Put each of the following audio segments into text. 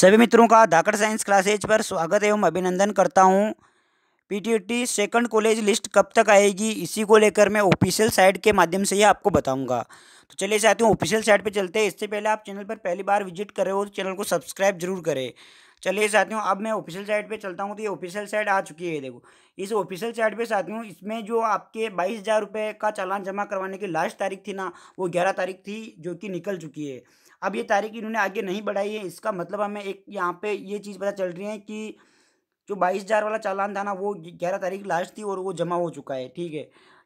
सभी मित्रों का धाकड़ साइंस क्लासेज पर स्वागत एवं अभिनंदन करता हूँ पीटीटी सेकंड कॉलेज लिस्ट कब तक आएगी इसी को लेकर मैं ऑफिशियल साइट के माध्यम से ही आपको बताऊंगा तो चलिए हूँ ऑफिशियल साइट पे चलते हैं इससे पहले आप चैनल पर पहली बार विजिट कर रहे हो तो चैनल को सब्सक्राइब जरूर करें चलिए साथियों अब मैं ऑफिशियल साइट पे चलता हूँ तो ये ऑफिशियल साइट आ चुकी है देखो इस ऑफिशियल साइट पे साथियों इसमें जो आपके बाईस हज़ार रुपये का चालान जमा करवाने की लास्ट तारीख थी ना वो ग्यारह तारीख थी जो कि निकल चुकी है अब ये तारीख इन्होंने आगे नहीं बढ़ाई है इसका मतलब हमें एक यहाँ पर ये चीज़ पता चल रही है कि जो बाईस हज़ार वाला चालान था ना वो ग्यारह तारीख लास्ट थी और वो जमा हो चुका है ठीक है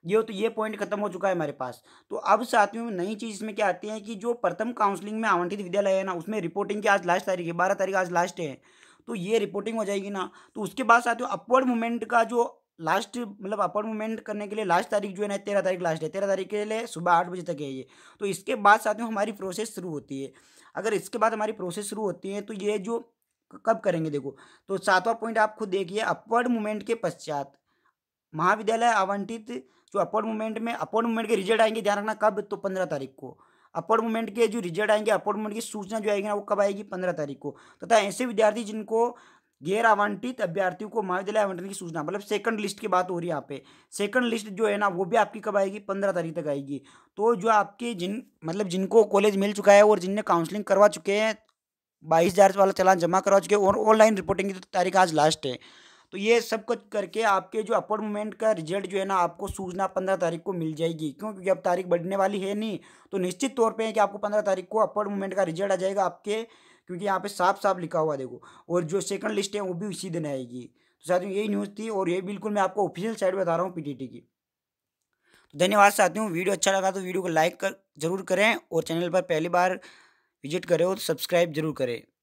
ये तो ये पॉइंट खत्म हो चुका है हमारे पास तो अब साथियों में नई चीज़ इसमें क्या आती है कि जो प्रथम काउंसलिंग में आवंटित विद्यालय है ना उसमें रिपोर्टिंग की आज लास्ट तारीख है बारह तारीख आज लास्ट है तो ये रिपोर्टिंग हो जाएगी ना तो उसके बाद साथियों अपवर्ड मूवमेंट का जो लास्ट मतलब अपवर्ड मूवमेंट करने के लिए लास्ट तारीख जो है ना तेरह तारीख लास्ट है तेरह तारीख के लिए सुबह आठ बजे तक है ये तो इसके बाद साथियों हमारी प्रोसेस शुरू होती है अगर इसके बाद हमारी प्रोसेस शुरू होती है तो ये जो कब करेंगे देखो तो सातवां पॉइंट आप खुद देखिए अपवर्ड मूवमेंट के पश्चात महाविद्यालय आवंटित जो अपवर्ड मूवमेंट में अपवर्ड मूवमेंट के रिजल्ट आएंगे ध्यान रखना कब तो पंद्रह तारीख को अपवर्ड मूवमेंट के जो रिजल्ट आएंगे अपवर्ड मूवमेंट की सूचना जो आएगी ना वो कब आएगी पंद्रह तारीख को तथा ऐसे विद्यार्थी जिनको गैर आवंटित अभ्यर्थियों को महाविद्यालय आवंटन की सूचना मतलब सेकंड लिस्ट की बात हो रही है यहाँ पे सेकंड लिस्ट जो है ना वो भी आपकी कब आएगी पंद्रह तारीख तक आएगी तो जो आपके जिन मतलब जिनको कॉलेज मिल चुका है और जिनने काउंसलिंग करवा चुके हैं बाईस हज़ार वाला चलान जमा करवा चुके और ऑनलाइन रिपोर्टिंग की तो तारीख आज लास्ट है तो ये सब कुछ करके आपके जो अपॉइंटमेंट का रिजल्ट जो है ना आपको सूचना पंद्रह तारीख को मिल जाएगी क्यों क्योंकि अब तारीख बढ़ने वाली है नहीं तो निश्चित तौर पे है कि आपको पंद्रह तारीख को अपॉइंटमेंट का रिजल्ट आ जाएगा आपके क्योंकि यहाँ पे साफ साफ लिखा हुआ देखो और जो सेकंड लिस्ट है वो भी उसी दिन आएगी तो साथियों यही न्यूज़ थी और ये बिल्कुल मैं आपको ऑफिशियल साइड बता रहा हूँ पीटीटी की तो धन्यवाद साथियों वीडियो अच्छा लगा तो वीडियो को लाइक कर जरूर करें और चैनल पर पहली बार विजिट करें और सब्सक्राइब जरूर करें